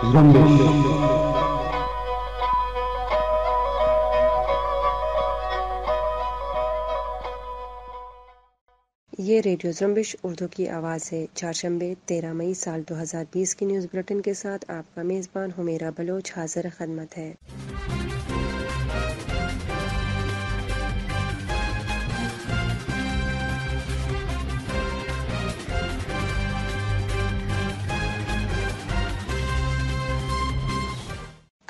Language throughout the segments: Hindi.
ये रेडियो जम्बिश उर्दू की आवाज़ है चारशंबे तेरह मई साल 2020 की न्यूज़ बुलेटिन के साथ आपका मेज़बान हुमेरा बलोच हाजिर खदमत है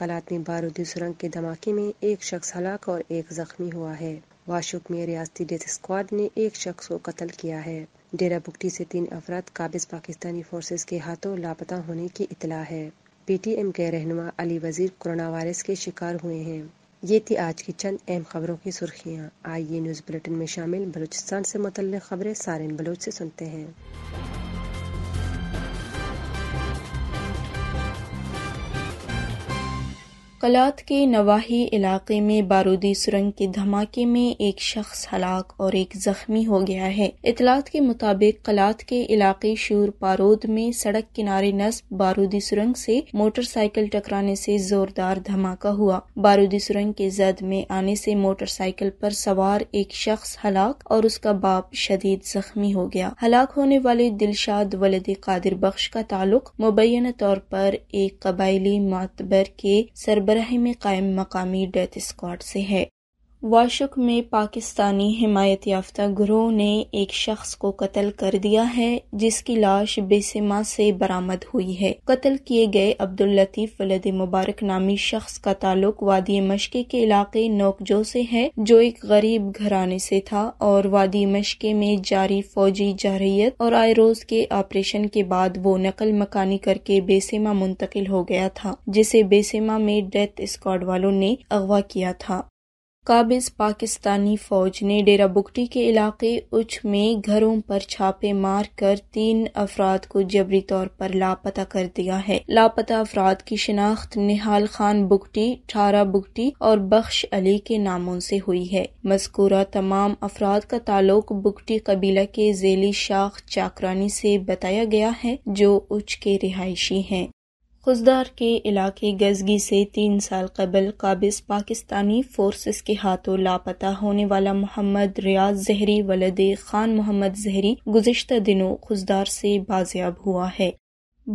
कलात में बारूदी सुरंग के धमाके में एक शख्स हलाक और एक जख्मी हुआ है वाशुक में रियासती डेथ स्क्वाड ने एक शख्स को कत्ल किया है डेरा बुकटी ऐसी तीन अफराद काबिज पाकिस्तानी फोर्सेज के हाथों लापता होने की इतला है पी टी एम के रहनम अली वजीर कोरोना वायरस के शिकार हुए हैं ये थी आज की चंद अहम खबरों की सुर्खियाँ आइए न्यूज़ बुलेटिन में शामिल बलूचिस्तान ऐसी मुतल खबरें सारिन बलूच से सुनते हैं कलात के नवाही इलाके में बारूदी सुरंग के धमाके में एक शख्स हलाक और एक जख्मी हो गया है इतलात के मुताबिक कलात के इलाके शूर पारोद में सड़क किनारे नस्ब बारूदी सुरंग से मोटरसाइकिल टकराने से जोरदार धमाका हुआ बारूदी सुरंग के जद में आने से मोटरसाइकिल पर सवार एक शख्स हलाक और उसका बाप शदीद जख्मी हो गया हलाक होने वाले दिलशाद वलद कादिर बख्श का ताल्लुक मुबैना तौर पर एक कबायली मातबर के सरब बरह में कायम मकामी डेथ स्क्वाड से है वाशुक में पाकिस्तानी हिमायत याफ्ता ग्रोह ने एक शख्स को कत्ल कर दिया है जिसकी लाश बेसिमा से बरामद हुई है कत्ल किए गए अब्दुल लतीफ वलद मुबारक नामी शख्स का ताल्लुक वादी मशके के इलाके नोकजो से है जो एक गरीब घराने से था और वादी मशके में जारी फौजी जहरीत और आए रोज के ऑपरेशन के बाद वो नकल मकानी करके बेसिमा मुंतकिल हो गया था जिसे बेसिमा में डेथ स्क्वाड वालों ने अगवा किया था काबिज पाकिस्तानी फौज ने डेरा बुकटी के इलाके उछ में घरों पर छापे मार कर तीन अफराद को जबरी तौर पर लापता कर दिया है लापता अफराद की शिनाख्त निहाल खान बुगटी ठारा बुगटी और बख्श अली के नामों से हुई है मस्कूरा तमाम अफराद का ताल्लुक बुगटी कबीला के जेली शाख चाकरानी से बताया गया है जो उच के रिहायशी है खुजदार के इलाके गजगी से तीन साल कबल काबिज पाकिस्तानी फोर्सेस के हाथों लापता होने वाला मोहम्मद रियाज जहरी वलद खान मोहम्मद जहरी गुजशत दिनों खुजदार से बाजियाब हुआ है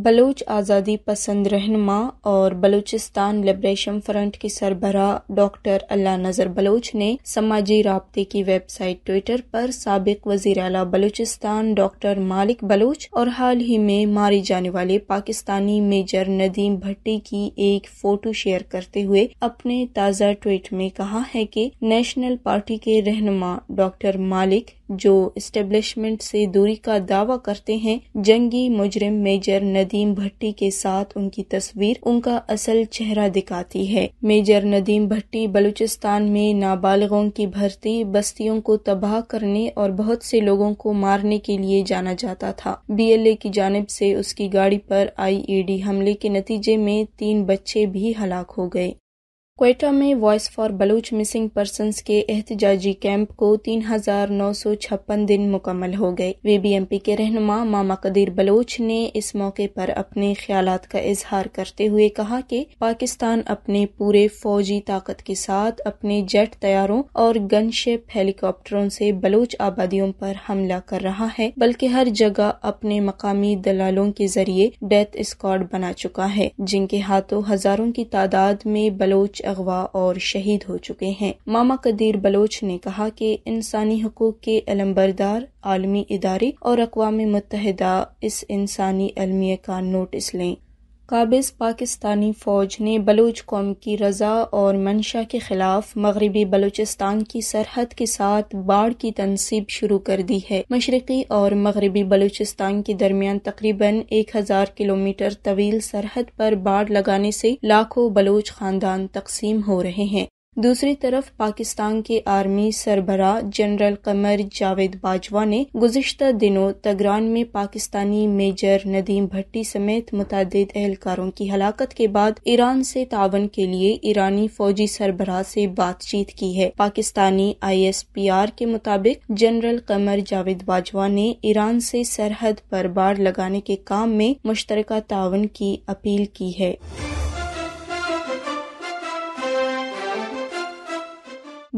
बलूच आज़ादी पसंद रहनमा और बलूचिस्तान लिबरेशन फ्रंट की सरबरा डॉक्टर अल्लाह नज़र बलोच ने समाजी रबते की वेबसाइट ट्विटर पर सबक वजीर अला बलूचिस्तान डॉक्टर मालिक बलूच और हाल ही में मारे जाने वाले पाकिस्तानी मेजर नदीम भट्टी की एक फोटो शेयर करते हुए अपने ताज़ा ट्वीट में कहा है कि नेशनल पार्टी के रहनमा डॉक्टर मालिक जो इस्टेब्लिशमेंट से दूरी का दावा करते हैं जंगी मुजरिम मेजर नदीम भट्टी के साथ उनकी तस्वीर उनका असल चेहरा दिखाती है मेजर नदीम भट्टी बलूचिस्तान में नाबालिगों की भर्ती बस्तियों को तबाह करने और बहुत से लोगों को मारने के लिए जाना जाता था बीएलए की जानब से उसकी गाड़ी पर आईईडी e हमले के नतीजे में तीन बच्चे भी हलाक हो गए क्वेटा में voice for Baloch missing person के एहतजाजी कैंप को तीन हजार नौ सौ छप्पन दिन मुकम्मल हो गए वीबीएमपी के रहनुमा मामा कदीर बलूच ने इस मौके पर अपने ख्याल का इजहार करते हुए कहा कि पाकिस्तान अपने पूरे फौजी ताकत के साथ अपने जेट तैयारों और गनशिप हेलीकॉप्टरों से बलूच आबादियों पर हमला कर रहा है बल्कि हर जगह अपने मकामी दलालों के जरिए डेथ स्क्वाड बना चुका है जिनके हाथों हजारों की तादाद में बलोच अगवा और शहीद हो चुके हैं मामा कदीर बलोच ने कहा कि इंसानी हकूक के अलम्बरदार आलमी इदारे और अकवा मुतहदा इस इंसानी अलमिया का नोटिस लें काबिज़ पाकिस्तानी फ़ौज ने बलूच कौम की रज़ा और मंशा के ख़िलाफ़ मगरबी बलूचिस्तान की सरहद के साथ बाढ़ की तनसीब शुरू कर दी है मशरक़ी और मगरबी बलूचिस्तान के दरमियान तकरीबन एक हज़ार किलोमीटर तवील सरहद पर बाढ़ लगाने से लाखों बलूच ख़ानदान तकसीम हो रहे हैं दूसरी तरफ पाकिस्तान के आर्मी सरबरा जनरल कमर जावेद बाजवा ने गुजशत दिनों तगरान में पाकिस्तानी मेजर नदीम भट्टी समेत मुतद एहलकारों की हलाकत के बाद ईरान से तावन के लिए ईरानी फौजी सरबराह से बातचीत की है Pakistani I S P R के मुताबिक जनरल कमर जावेद बाजवा ने ईरान से सरहद पर बाढ़ लगाने के काम में मुश्तरक तावन की अपील की है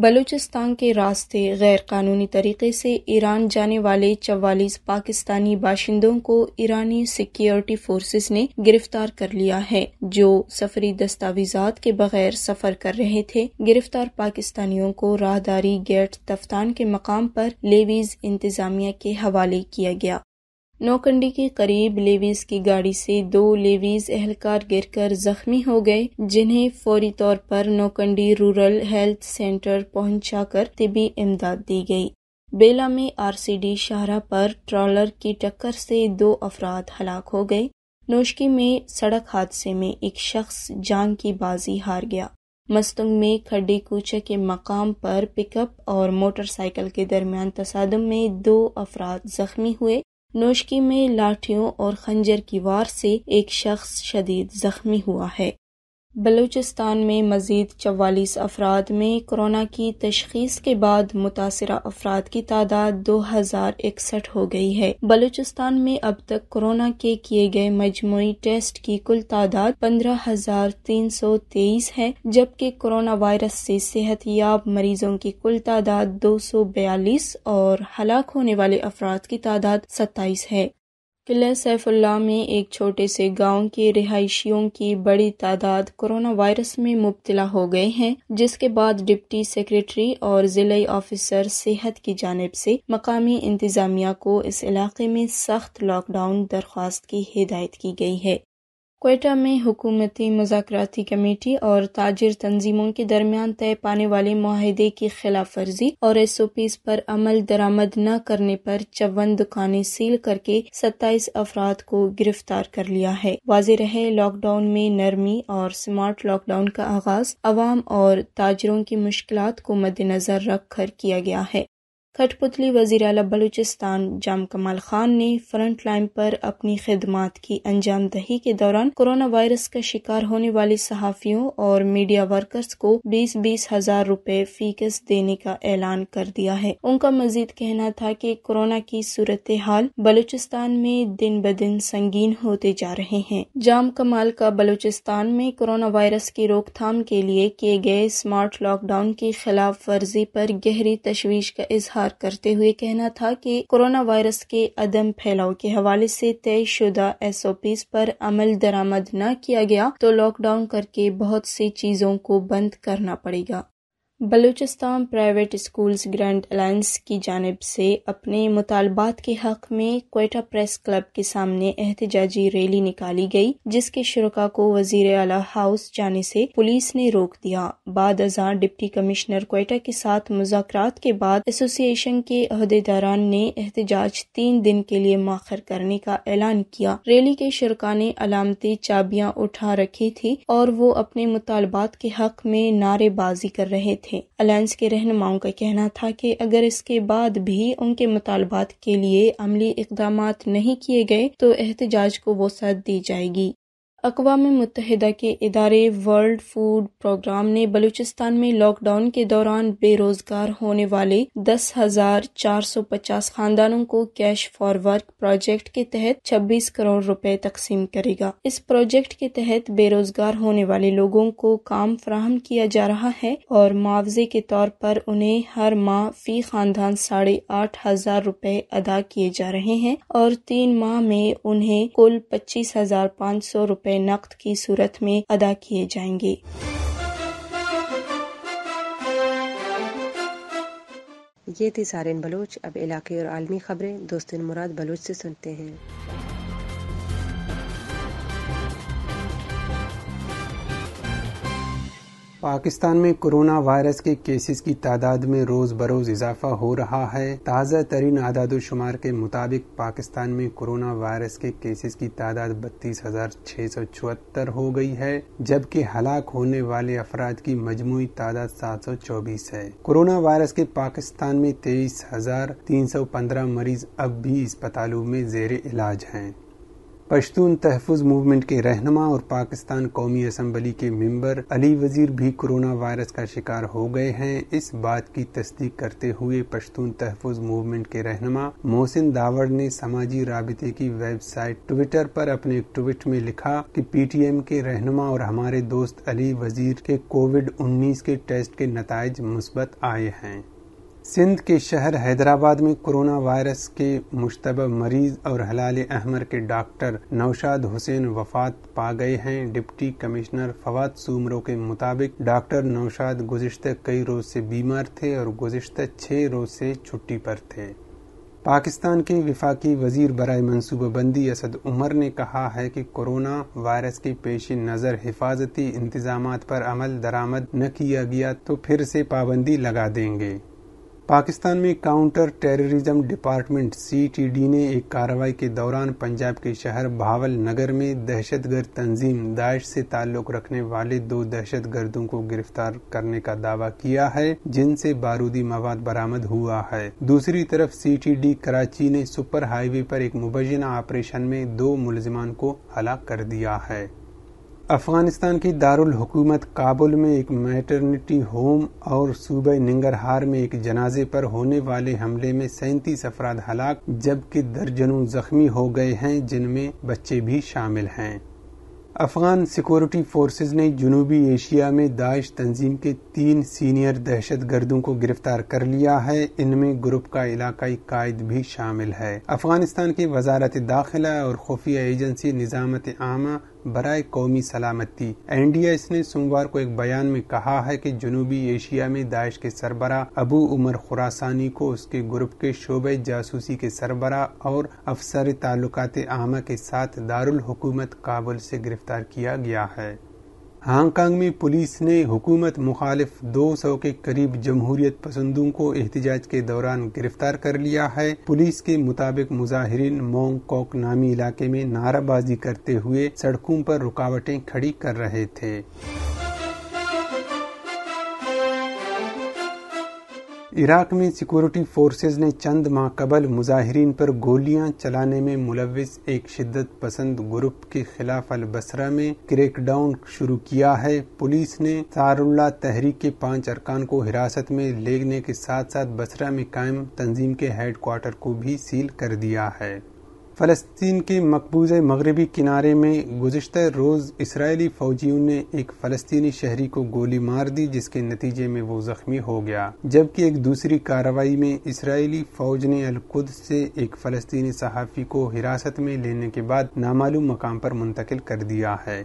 बलूचिस्तान के रास्ते गैर कानूनी तरीके से ईरान जाने वाले चवालीस पाकिस्तानी बाशिंदों को ईरानी सिक्योरिटी फोर्सेस ने गिरफ्तार कर लिया है जो सफरी दस्तावेजात के बगैर सफर कर रहे थे गिरफ्तार पाकिस्तानियों को राहदारी गेट तफ्तान के मकाम पर लेवीज इंतजामिया के हवाले किया गया नौकंडी के करीब लेवीज की गाड़ी से दो लेवीज एहलकार गिरकर जख्मी हो गए जिन्हें फौरी तौर पर नौकंडी रूरल हेल्थ सेंटर पहुंचाकर तिबी इमदाद दी गई बेला में आरसीडी शाहरा पर ट्रॉलर की टक्कर से दो अफराद हलाक हो गए नोशकी में सड़क हादसे में एक शख्स जान की बाजी हार गया मस्तुंग में खड्डी कूचे के मकाम पर पिकअप और मोटरसाइकिल के दरमियान तसादम में दो अफराद जख्मी हुए नोश्की में लाठियों और खंजर की वार से एक शख्स शदीद जख्मी हुआ है बलूचिस्तान में मजीद चवालीस अफराद में कोरोना की तशखीस के बाद मुतासर अफराद की तादाद दो हजार इकसठ हो गई है बलूचिस्तान में अब तक कोरोना के किए गए मजमू टेस्ट की कुल तादाद पंद्रह हजार तीन सौ तेईस है जबकि कोरोना वायरस से याब मरीजों की कुल तादाद दो सौ बयालीस और हलाक होने वाले अफराद की तादाद सत्ताईस है किला सैफुल्ला में एक छोटे से गांव के रिहायशियों की बड़ी तादाद कोरोना वायरस में मुबतला हो गए हैं जिसके बाद डिप्टी सेक्रेटरी और जिले ऑफिसर सेहत की जानब से मकामी इंतजामिया को इस इलाके में सख्त लॉकडाउन दरख्वास्त की हिदायत की गई है कोयटा में हुकूमती मुजाकराती कमेटी और ताजिर तंजीमों के दरमियान तय पाने वाले माहदे की खिलाफ वर्जी और एस ओ पीज पर अमल दरामद न करने पर चौवन दुकानें सील करके सत्ताईस अफराद को गिरफ्तार कर लिया है वाज रहे लॉकडाउन में नरमी और स्मार्ट लॉकडाउन का आगाज अवाम और ताजरों की मुश्किल को मद्देनजर रख कर किया गया है कठपुतली वजीर अला बलूचिस्तान जाम कमाल खान ने फ्रंट लाइन पर अपनी खिदमात की अंजाम दही के दौरान कोरोना वायरस का शिकार होने वाले सहाफ़ियों और मीडिया वर्कर्स को बीस बीस हजार रूपए फीकस देने का ऐलान कर दिया है उनका मजीद कहना था की कोरोना की सूरत हाल बलूचिस्तान में दिन ब दिन संगीन होते जा रहे हैं जाम कमाल का बलूचिस्तान में कोरोना वायरस की रोकथाम के लिए किए गए स्मार्ट लॉकडाउन की खिलाफ वर्जी पर गहरी तशवीश का इजहार इजहार करते हुए कहना था कि कोरोना वायरस के अदम फैलाव के हवाले से तय शुदा एस ओ पीज पर अमल दरामद न किया गया तो लॉकडाउन करके बहुत सी चीजों को बंद करना पड़ेगा Balochistan private schools grand alliance की जानब से अपने मुतालबात के हक में कोयटा प्रेस क्लब के सामने एहतजाजी रैली निकाली गई जिसके शुरा को वजीर अला हाउस जाने से पुलिस ने रोक दिया बाद अजा डिप्टी कमिश्नर कोयटा के साथ मुजात के बाद एसोसिएशन के अहदेदारान ने एहतजाज तीन दिन के लिए माखर करने का ऐलान किया रैली के शुरा ने अलामती चाबियाँ उठा रखी थी और वो अपने मुतालबात के हक में नारेबाजी कर रहे थे थे अलायंस के रहनुमाओं का कहना था कि अगर इसके बाद भी उनके मुतालबात के लिए अमली इकदाम नहीं किए गए तो एहतजाज को वसात दी जाएगी अकवा मुतहदा के इदारे वर्ल्ड फूड प्रोग्राम ने बलूचिस्तान में लॉकडाउन के दौरान बेरोजगार होने वाले दस हजार चार सौ पचास खानदानों को कैश फॉर वर्क प्रोजेक्ट के तहत छब्बीस करोड़ रुपए तकसीम करेगा इस प्रोजेक्ट के तहत बेरोजगार होने वाले लोगों को काम फ्राहम किया जा रहा है और मुआवजे के तौर पर उन्हें हर माह फी खानदान साढ़े आठ हजार रुपए अदा किए जा रहे हैं और तीन माह में उन्हें कुल पच्चीस हजार पाँच सौ रुपए में नकद की सूरत में अदा किए जाएंगे ये थी सारिन बलोच अब इलाके और आलमी खबरें दोस्तिन मुराद बलोच से सुनते हैं पाकिस्तान में कोरोना वायरस के केसेस की तादाद में रोज बरोज इजाफा हो रहा है ताज़ा तरीन शुमार के मुताबिक पाकिस्तान में कोरोना वायरस के केसेस की तादाद बत्तीस हजार छह सौ चौहत्तर हो गई है जबकि हलाक होने वाले अफराद की मजमू तादाद सात सौ चौबीस है कोरोना वायरस के पाकिस्तान में तेईस हजार तीन सौ पंद्रह मरीज अब भी अस्पतालों में जेर इलाज हैं पश्तून तहफ़ मूवमेंट के रहनमा और पाकिस्तान कौमी असम्बली के मेंबर अली वजीर भी कोरोना वायरस का शिकार हो गए हैं इस बात की तस्दीक करते हुए पश्तून तहफ़ मूवमेंट के रहनमा मोहसिन दावड़ ने समाजी रबते की वेबसाइट ट्विटर पर अपने एक ट्वीट में लिखा कि पीटीएम के रहनमा और हमारे दोस्त अली वजीर के कोविड उन्नीस के टेस्ट के नतज मुस्बत आए हैं सिंध के शहर हैदराबाद में कोरोना वायरस के मुशतबा मरीज और हलाल अहमर के डॉक्टर नौशाद हुसैन वफात पा गए हैं डिप्टी कमिश्नर फवाद सूमरों के मुताबिक डॉक्टर नौशाद गुजशत कई रोज से बीमार थे और गुजशत छः रोज से छुट्टी पर थे पाकिस्तान के विफाकी वजीर बरए मनसूबाबंदी असद उमर ने कहा है कि कोरोना वायरस के पेश नज़र हिफाजती इंतजाम पर अमल दरामद न किया गया तो फिर से पाबंदी लगा देंगे पाकिस्तान में काउंटर टेररिज्म डिपार्टमेंट सीटीडी ने एक कार्रवाई के दौरान पंजाब के शहर भावल नगर में दहशतगर्द तंजीम दाइश से ताल्लुक रखने वाले दो दहशतगर्दों को गिरफ्तार करने का दावा किया है जिनसे बारूदी मवाद बरामद हुआ है दूसरी तरफ सीटीडी कराची ने सुपर हाईवे पर एक मुबैना ऑपरेशन में दो मुलजमान को हलाक कर दिया है अफ़गानिस्तान की दारुल हुकूमत काबुल में एक मैटरनिटी होम और सूबे निंगरहार में एक जनाजे पर होने वाले हमले में सैंतीस अफराद हलाक जबकि दर्जनों जख्मी हो गए हैं जिनमें बच्चे भी शामिल हैं अफगान सिक्योरिटी फोर्सेज ने जनूबी एशिया में दाइश तंजीम के तीन सीनियर दहशत गर्दों को गिरफ्तार कर लिया है इनमें ग्रुप का इलाकाई कायद भी शामिल है अफगानिस्तान के वजारत दाखिला और खुफिया एजेंसी निजामत आमा बरए कौमी सलामती एन डी एस ने सोमवार को एक बयान में कहा है की जनूबी एशिया में दाइश के सरबरा अबू उमर खुरासानी को उसके ग्रुप के शोबे जासूसी के सरबरा और अफसर ताल्लुकात आमा के साथ दारुल हुकूमत काबुल से गिरफ्तार किया गया है हांगकांग में पुलिस ने हुकूमत मुखालिफ 200 के करीब जमहूरियत पसंदों को एहतजाज के दौरान गिरफ्तार कर लिया है पुलिस के मुताबिक मुजाहरीन मोंग कोक नामी इलाके में नाराबाजी करते हुए सड़कों पर रुकावटें खड़ी कर रहे थे इराक में सिक्योरिटी फोर्सेस ने चंद माह कबल मुजाहरीन पर गोलियां चलाने में मुलविस एक शिद्दत पसंद ग्रुप के खिलाफ अलबसरा में क्रेकडाउन शुरू किया है पुलिस ने सारुल्ला तहरीक के पांच अरकान को हिरासत में लेने के साथ साथ बसरा में कायम तंजीम के हेडक्वार्टर को भी सील कर दिया है फ़लस्तीन के मकबूज मगरबी किनारे में गुजशत रोज़ इसराइली फ़ौजियों ने एक फ़लस्तीनी शहरी को गोली मार दी जिसके नतीजे में वो ज़ख्मी हो गया जबकि एक दूसरी कार्रवाई में इसराइली फ़ौज ने अलखुद से एक फ़लस्तीनी सहाफ़ी को हिरासत में लेने के बाद नामालूम मकाम पर मुंतकिल कर दिया है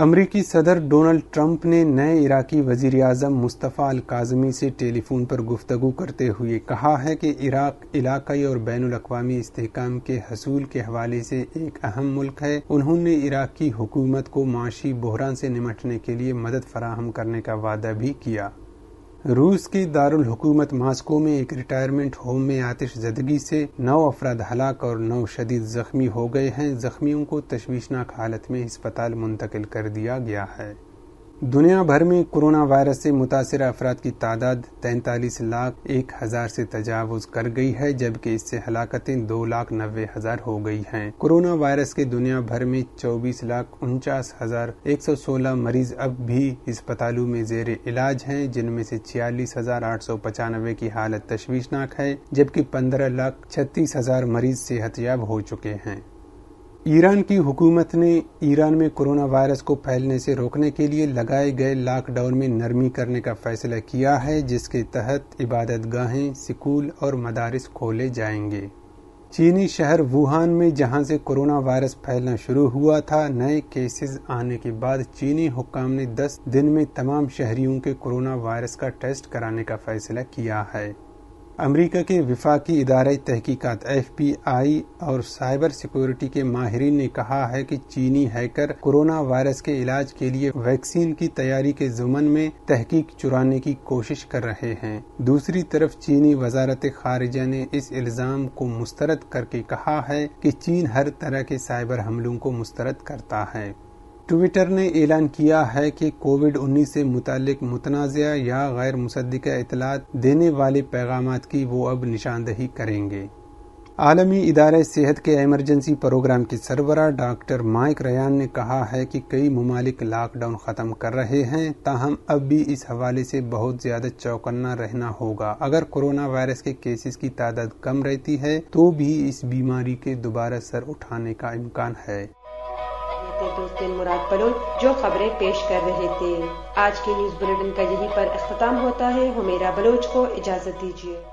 अमरीकी सदर डोनाल्ड ट्रंप ने नए इराकी वजीर अजम मुस्तफ़ा अल काजमी से टेलीफोन पर गुफ्तु करते हुए कहा है कि इराक इलाकई और बैन अवी इसकाम के हसूल के हवाले से एक अहम मुल्क है उन्होंने इराक की हुकूमत को माशी बहरान से निमटने के लिए मदद फराहम करने का वादा भी किया रूस की दारुल हुकूमत मास्को में एक रिटायरमेंट होम में आतिश जदगी से नौ अफराद हलाक और नौ शदीद जख्मी हो गए हैं जख्मियों को तशवीशनाक हालत में अस्पताल मुंतकिल कर दिया गया है दुनिया भर में कोरोना वायरस से मुतासर अफराद की तादाद तैंतालीस लाख एक हजार से तजावज कर गई है जबकि इससे हलाकतें दो लाख नब्बे हजार हो गई हैं। कोरोना वायरस के दुनिया भर में चौबीस लाख उनचास हजार एक सौ सोलह मरीज अब भी अस्पतालों में जेर इलाज हैं जिनमें से छियालीस हजार आठ सौ पचानवे की हालत तशवीशनाक है जबकि पंद्रह लाख छत्तीस हजार मरीज सेहतयाब हो चुके हैं ईरान की हुकूमत ने ईरान में कोरोना वायरस को फैलने से रोकने के लिए लगाए गए लॉकडाउन में नरमी करने का फैसला किया है जिसके तहत इबादत गाहें स्कूल और मदारस खोले जाएंगे चीनी शहर वुहान में जहां से कोरोना वायरस फैलना शुरू हुआ था नए केसेस आने के बाद चीनी हुकाम ने 10 दिन में तमाम शहरियों के कोरोना वायरस का टेस्ट कराने का फैसला किया है अमेरिका के विफाकी इदारे तहकीक़त एफ पी आई और साइबर सिक्योरिटी के माहरीन ने कहा है कि चीनी हैकर कोरोना वायरस के इलाज के लिए वैक्सीन की तैयारी के जुमन में तहकीक चुराने की कोशिश कर रहे हैं दूसरी तरफ चीनी वजारत ख़ारजा ने इस इल्ज़ाम को मुस्तरद करके कहा है कि चीन हर तरह के साइबर हमलों को मुस्तरद करता है ट्विटर ने ऐलान किया है कि कोविड 19 से मुतक मुतनाज़ या गैर मुसदक इतलात देने वाले पैगाम की वो अब निशानदही करेंगे आलमी इदार सेहत के एमरजेंसी प्रोग्राम के सरबरा डॉक्टर माइक रयान ने कहा है कि कई ममालिक लॉकडाउन ख़त्म कर रहे हैं ताहम अब भी इस हवाले से बहुत ज़्यादा चौकन्ना रहना होगा अगर कोरोना वायरस के केसेस की तादाद कम रहती है तो भी इस बीमारी के दोबारा सर उठाने का इम्कान है दोस्त मुराद पलोन जो खबरें पेश कर रहे थे आज के न्यूज बुलेटिन का यहीं पर अख्ताम होता है हमेरा बलोच को इजाजत दीजिए